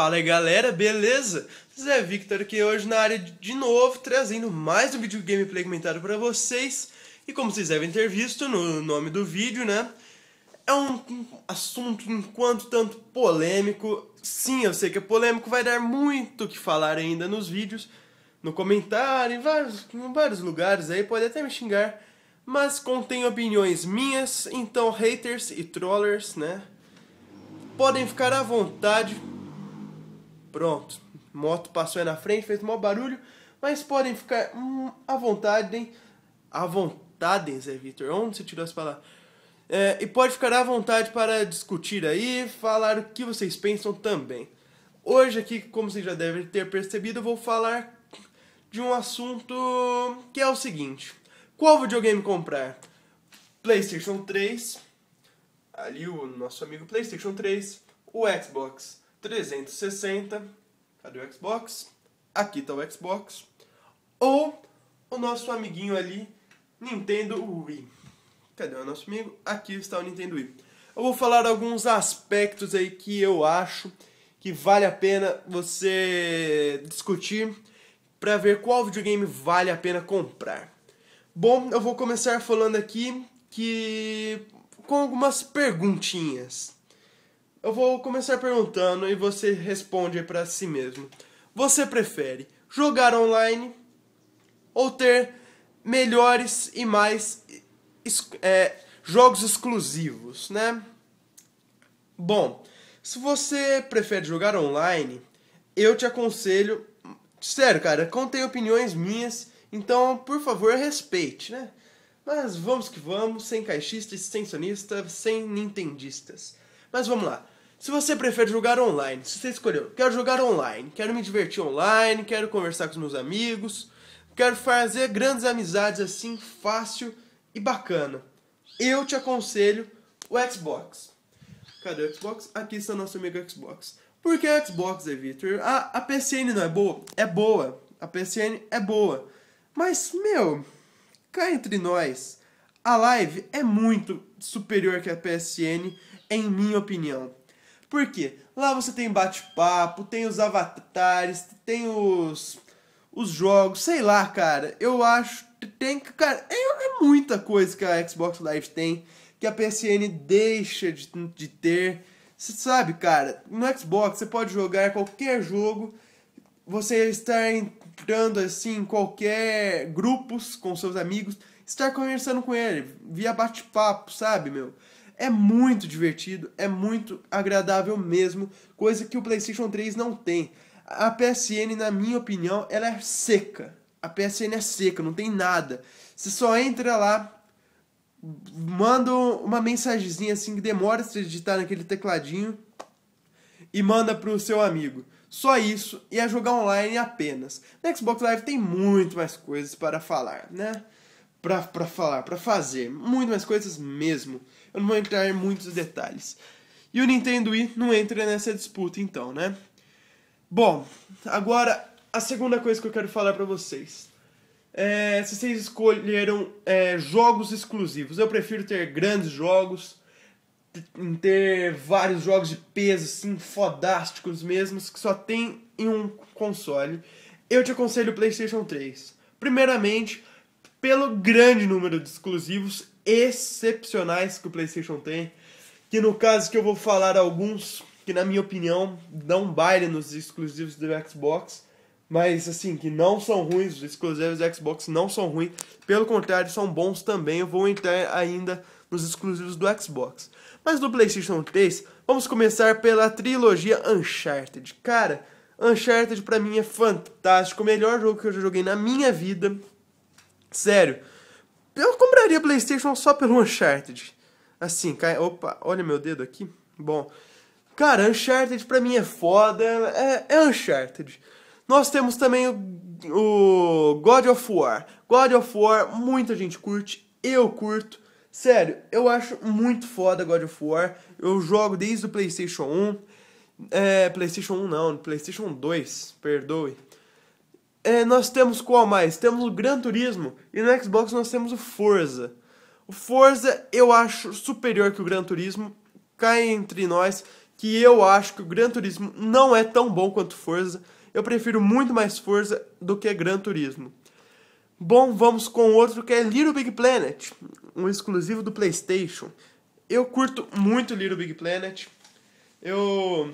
Fala aí galera, beleza? Zé Victor aqui hoje na área de novo, trazendo mais um vídeo gameplay comentado para vocês. E como vocês devem ter visto no nome do vídeo, né? É um assunto enquanto tanto polêmico. Sim, eu sei que é polêmico, vai dar muito o que falar ainda nos vídeos, no comentário, em vários, em vários lugares aí, pode até me xingar. Mas contém opiniões minhas, então haters e trollers, né? Podem ficar à vontade Pronto, moto passou aí na frente, fez maior barulho, mas podem ficar hum, à vontade, hein? À vontade, Zé Vitor, onde você tirou essa palavra? É, e pode ficar à vontade para discutir aí, falar o que vocês pensam também. Hoje aqui, como vocês já devem ter percebido, eu vou falar de um assunto que é o seguinte. Qual videogame comprar? PlayStation 3, ali o nosso amigo PlayStation 3, o Xbox 360, cadê o Xbox? Aqui está o Xbox. Ou o nosso amiguinho ali, Nintendo Wii. Cadê o nosso amigo? Aqui está o Nintendo Wii. Eu vou falar alguns aspectos aí que eu acho que vale a pena você discutir para ver qual videogame vale a pena comprar. Bom, eu vou começar falando aqui que com algumas perguntinhas. Eu vou começar perguntando e você responde para si mesmo. Você prefere jogar online ou ter melhores e mais é, jogos exclusivos, né? Bom, se você prefere jogar online, eu te aconselho. Sério, cara, contei opiniões minhas, então por favor respeite, né? Mas vamos que vamos, sem caixistas, sem sonistas, sem nintendistas. Mas vamos lá. Se você prefere jogar online, se você escolheu, quero jogar online, quero me divertir online, quero conversar com os meus amigos, quero fazer grandes amizades assim, fácil e bacana, eu te aconselho o Xbox. Cadê o Xbox? Aqui está nosso amigo Xbox. Por que Xbox, é Victor? A, a PCN não é boa? É boa. A PCN é boa. Mas, meu, cá entre nós, a live é muito superior que a PSN, em minha opinião. Por quê? Lá você tem bate-papo, tem os avatares, tem os os jogos, sei lá, cara. Eu acho tem cara, é, é, muita coisa que a Xbox Live tem que a PSN deixa de, de ter. Você sabe, cara, no Xbox você pode jogar qualquer jogo, você estar entrando assim em qualquer grupos com seus amigos, estar conversando com ele via bate-papo, sabe, meu? É muito divertido, é muito agradável mesmo, coisa que o PlayStation 3 não tem. A PSN, na minha opinião, ela é seca. A PSN é seca, não tem nada. Você só entra lá, manda uma mensagenzinha assim que demora você digitar naquele tecladinho e manda pro seu amigo. Só isso e a é jogar online apenas. Na Xbox Live tem muito mais coisas para falar, né? Pra, pra falar, pra fazer. Muito mais coisas mesmo eu não vou entrar em muitos detalhes. E o Nintendo Wii não entra nessa disputa então, né? Bom, agora a segunda coisa que eu quero falar para vocês. É, se vocês escolheram é, jogos exclusivos, eu prefiro ter grandes jogos, ter vários jogos de peso, assim, fodásticos mesmos, que só tem em um console. Eu te aconselho o PlayStation 3. Primeiramente, pelo grande número de exclusivos excepcionais que o PlayStation tem, que no caso que eu vou falar alguns que na minha opinião dão baile nos exclusivos do Xbox, mas assim, que não são ruins, os exclusivos do Xbox não são ruins, pelo contrário, são bons também. Eu vou entrar ainda nos exclusivos do Xbox. Mas do PlayStation 3, vamos começar pela trilogia Uncharted. Cara, Uncharted para mim é fantástico, o melhor jogo que eu já joguei na minha vida. Sério, eu compraria PlayStation só pelo Uncharted. Assim, cai. Opa, olha meu dedo aqui. Bom. Cara, Uncharted pra mim é foda. É, é Uncharted. Nós temos também o, o God of War. God of War, muita gente curte. Eu curto. Sério, eu acho muito foda God of War. Eu jogo desde o PlayStation 1. É, PlayStation 1 não, PlayStation 2, perdoe é, nós temos qual mais? Temos o Gran Turismo e no Xbox nós temos o Forza. O Forza eu acho superior que o Gran Turismo, cai entre nós que eu acho que o Gran Turismo não é tão bom quanto Forza. Eu prefiro muito mais Forza do que Gran Turismo. Bom, vamos com outro que é Little Big Planet, um exclusivo do PlayStation. Eu curto muito Little Big Planet. Eu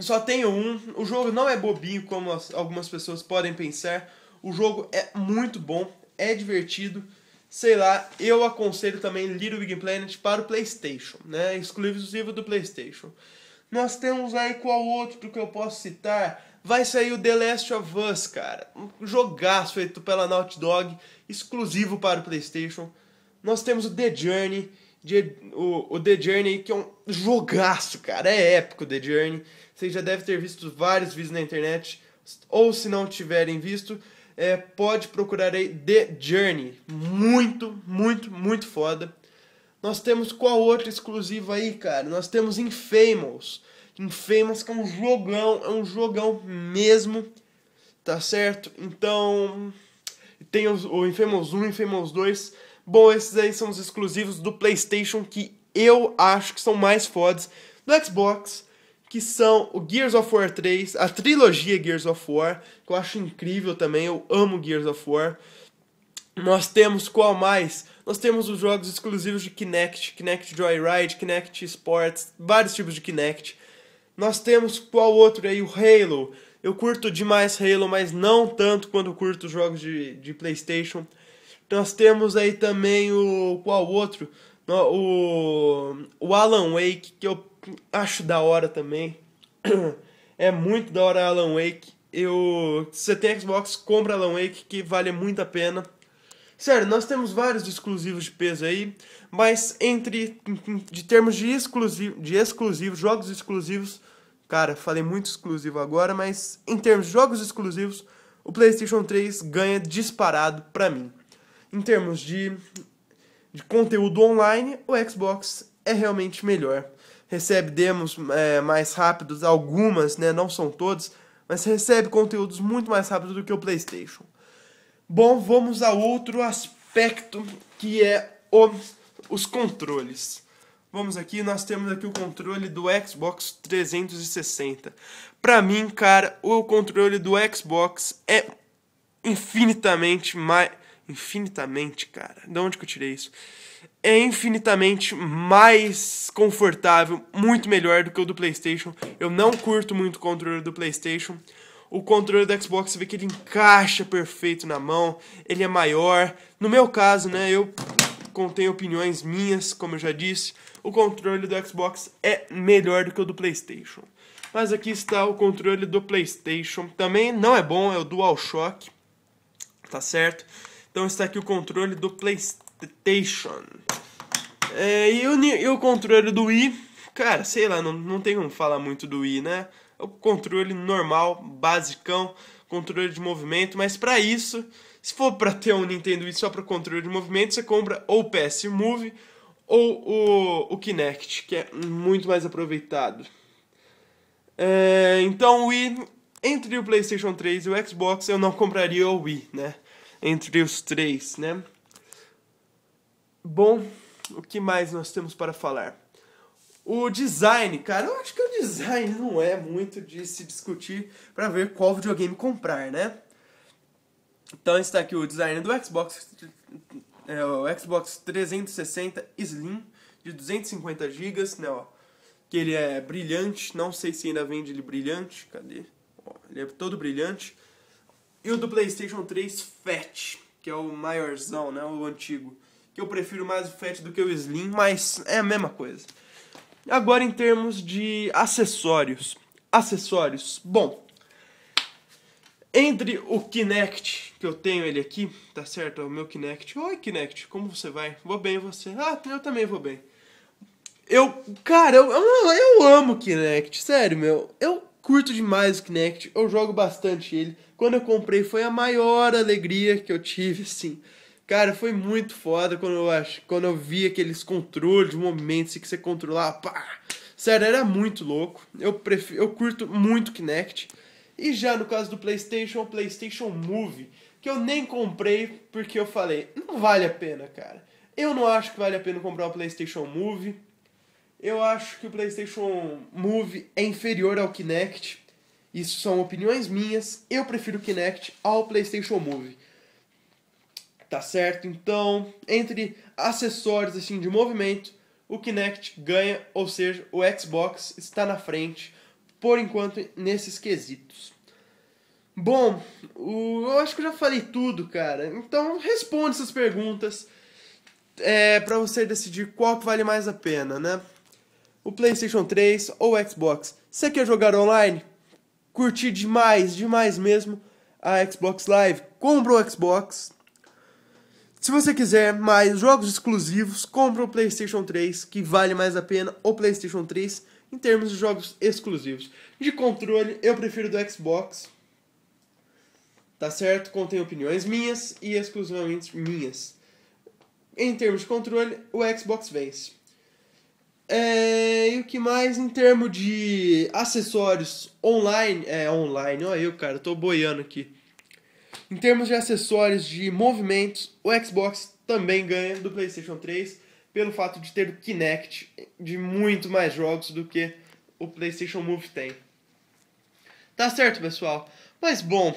só tenho um. O jogo não é bobinho como as, algumas pessoas podem pensar. O jogo é muito bom, é divertido. Sei lá, eu aconselho também Little Big Planet para o PlayStation, né? Exclusivo do PlayStation. Nós temos aí qual outro que eu posso citar? Vai sair o The Last of Us, cara. Um jogaço feito pela Naughty Dog, exclusivo para o PlayStation. Nós temos o The Journey de, o, o The Journey, que é um jogaço, cara. É épico The Journey. Vocês já devem ter visto vários vídeos na internet. Ou se não tiverem visto, é, pode procurar aí The Journey. Muito, muito, muito foda. Nós temos qual outro exclusivo aí, cara? Nós temos Infamous. Infamous que é um jogão, é um jogão mesmo, tá certo? Então, tem o, o Infamous 1, Infamous 2 Bom, esses aí são os exclusivos do PlayStation que eu acho que são mais fodas. Do Xbox, que são o Gears of War 3, a trilogia Gears of War, que eu acho incrível também, eu amo Gears of War. Nós temos qual mais? Nós temos os jogos exclusivos de Kinect, Kinect Joyride, Kinect Sports, vários tipos de Kinect. Nós temos qual outro aí? O Halo. Eu curto demais Halo, mas não tanto quanto curto curto jogos de, de PlayStation. Nós temos aí também o. Qual outro? O, o Alan Wake, que eu acho da hora também. É muito da hora Alan Wake. Eu, se você tem Xbox, compra Alan Wake, que vale muito a pena. Sério, nós temos vários exclusivos de peso aí, mas entre de termos de exclusivo, de exclusivos, jogos exclusivos, cara, falei muito exclusivo agora, mas em termos de jogos exclusivos, o PlayStation 3 ganha disparado pra mim em termos de, de conteúdo online, o Xbox é realmente melhor. Recebe demos é, mais rápidos, algumas, né, não são todas, mas recebe conteúdos muito mais rápido do que o PlayStation. Bom, vamos a outro aspecto que é o, os controles. Vamos aqui, nós temos aqui o controle do Xbox 360. para mim, cara, o controle do Xbox é infinitamente mais infinitamente, cara. De onde que eu tirei isso? É infinitamente mais confortável, muito melhor do que o do PlayStation. Eu não curto muito o controle do PlayStation. O controle do Xbox, você vê que ele encaixa perfeito na mão, ele é maior. No meu caso, né, eu contém opiniões minhas, como eu já disse. O controle do Xbox é melhor do que o do PlayStation. Mas aqui está o controle do PlayStation. Também não é bom, é o DualShock. Tá certo? Então está aqui o controle do PlayStation. É, e, o, e o controle do Wii, cara, sei lá, não, não tem como falar muito do Wii, né? É o controle normal, basicão, controle de movimento, mas para isso, se for para ter um Nintendo Wii só para controle de movimento, você compra ou o PS Move ou o, o Kinect, que é muito mais aproveitado. É, então o Wii, entre o PlayStation 3 e o Xbox, eu não compraria o Wii, né? entre os três, né? Bom, o que mais nós temos para falar? O design, cara, eu acho que o design não é muito de se discutir para ver qual videogame comprar, né? Então está aqui o design do Xbox, é, o Xbox 360 Slim de 250 GB, né, ó, que ele é brilhante, não sei se ainda vende ele brilhante, cadê? Ó, ele é todo brilhante, e o do PlayStation 3 Fat, que é o maiorzão, né? O antigo. Que eu prefiro mais o Fat do que o Slim, mas é a mesma coisa. Agora em termos de acessórios. Acessórios. Bom, entre o Kinect, que eu tenho ele aqui, tá certo? O meu Kinect. Oi, Kinect, como você vai? Vou bem, você? Ah, eu também vou bem. Eu, cara, eu, eu, eu amo Kinect, sério, meu. Eu Curto demais o Kinect, eu jogo bastante ele. Quando eu comprei foi a maior alegria que eu tive, assim. Cara, foi muito foda quando eu, acho, quando eu vi aqueles controles, momentos que você controlava, pá. Sério, era muito louco. Eu, prefiro, eu curto muito Kinect. E já no caso do PlayStation, o PlayStation Move, que eu nem comprei porque eu falei, não vale a pena, cara. Eu não acho que vale a pena comprar o PlayStation Move eu acho que o PlayStation Move é inferior ao Kinect. Isso são opiniões minhas. Eu prefiro o Kinect ao PlayStation Move. Tá certo? Então, entre acessórios assim de movimento, o Kinect ganha, ou seja, o Xbox está na frente por enquanto nesses quesitos. Bom, o, eu acho que eu já falei tudo, cara. Então responde essas perguntas é, para você decidir qual que vale mais a pena, né? o PlayStation 3 ou o Xbox. Você quer jogar online? Curtir demais, demais mesmo a Xbox Live? Compra o Xbox. Se você quiser mais jogos exclusivos, compra o PlayStation 3, que vale mais a pena o PlayStation 3 em termos de jogos exclusivos. De controle, eu prefiro do Xbox. Tá certo? Contém opiniões minhas e exclusivamente minhas. Em termos de controle, o Xbox vence. É, e o que mais em termos de acessórios online? É, online, olha eu, cara, tô boiando aqui. Em termos de acessórios de movimentos, o Xbox também ganha do PlayStation 3 pelo fato de ter o Kinect de muito mais jogos do que o PlayStation Move tem. Tá certo, pessoal? Mas bom,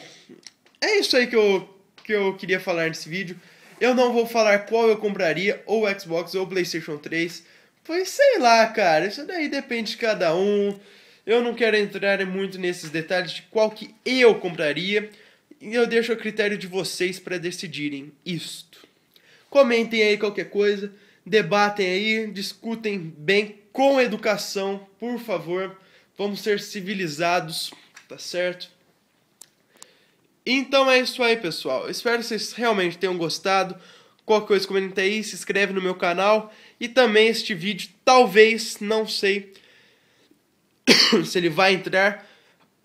é isso aí que eu, que eu queria falar nesse vídeo. Eu não vou falar qual eu compraria, ou Xbox ou PlayStation 3 Pois sei lá, cara, isso daí depende de cada um. Eu não quero entrar muito nesses detalhes de qual que eu compraria. E eu deixo a critério de vocês para decidirem isto. Comentem aí qualquer coisa, debatem aí, discutem bem com educação, por favor. Vamos ser civilizados, tá certo? Então é isso aí, pessoal. Espero que vocês realmente tenham gostado. Qualquer coisa comenta aí, se inscreve no meu canal. E também este vídeo, talvez, não sei se ele vai entrar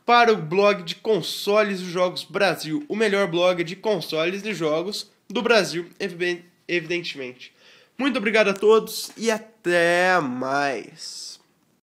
para o blog de consoles e jogos Brasil. O melhor blog de consoles e jogos do Brasil, evidentemente. Muito obrigado a todos e até mais.